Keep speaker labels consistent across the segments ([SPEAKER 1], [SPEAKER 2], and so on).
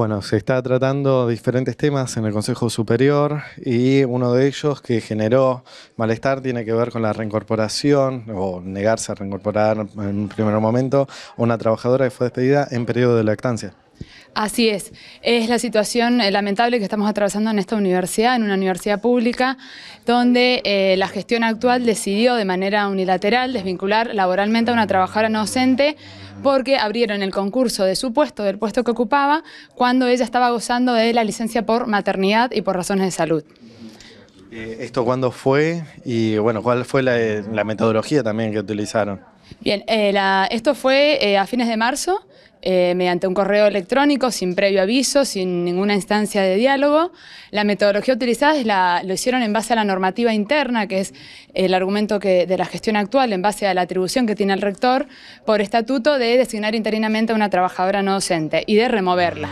[SPEAKER 1] Bueno, se está tratando diferentes temas en el Consejo Superior y uno de ellos que generó malestar tiene que ver con la reincorporación o negarse a reincorporar en un primer momento a una trabajadora que fue despedida en periodo de lactancia.
[SPEAKER 2] Así es, es la situación eh, lamentable que estamos atravesando en esta universidad, en una universidad pública, donde eh, la gestión actual decidió de manera unilateral desvincular laboralmente a una trabajadora no docente porque abrieron el concurso de su puesto, del puesto que ocupaba, cuando ella estaba gozando de la licencia por maternidad y por razones de salud.
[SPEAKER 1] Eh, ¿Esto cuándo fue? Y bueno, ¿cuál fue la, eh, la metodología también que utilizaron?
[SPEAKER 2] Bien, eh, esto fue eh, a fines de marzo, eh, mediante un correo electrónico, sin previo aviso, sin ninguna instancia de diálogo. La metodología utilizada es la, lo hicieron en base a la normativa interna, que es el argumento de la gestión actual, en base a la atribución que tiene el rector por estatuto de designar interinamente a una trabajadora no docente y de removerla.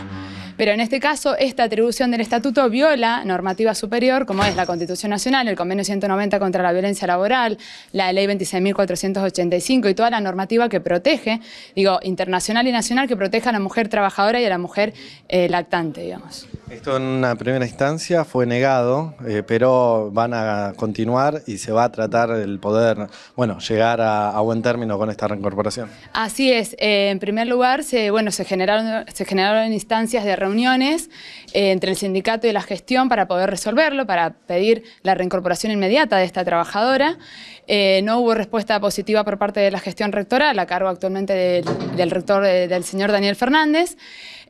[SPEAKER 2] Pero en este caso, esta atribución del estatuto viola normativa superior, como es la Constitución Nacional, el Convenio 190 contra la violencia laboral, la Ley 26.485 y toda la normativa que protege, digo, internacional y nacional, que proteja a la mujer trabajadora y a la mujer eh, lactante, digamos.
[SPEAKER 1] Esto en una primera instancia fue negado, eh, pero van a continuar y se va a tratar el poder, bueno, llegar a, buen término con esta reincorporación.
[SPEAKER 2] Así es. Eh, en primer lugar, se, bueno, se generaron, se generaron instancias de eh, entre el sindicato y la gestión para poder resolverlo, para pedir la reincorporación inmediata de esta trabajadora. Eh, no hubo respuesta positiva por parte de la gestión rectoral, a cargo actualmente del rector, eh, del señor Daniel Fernández.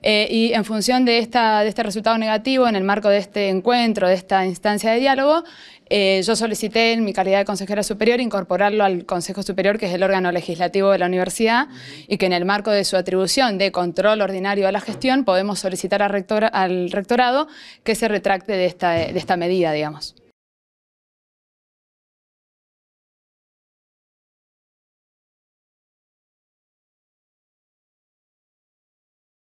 [SPEAKER 2] Eh, y en función de, este resultado negativo, en el marco de este encuentro, de esta instancia de diálogo, eh, yo solicité en mi calidad de consejera superior incorporarlo al Consejo Superior, que es el órgano legislativo de la universidad, y que en el marco de su atribución de control ordinario a la gestión podemos solicitar al, al rectorado que se retracte de esta, de esta medida, digamos.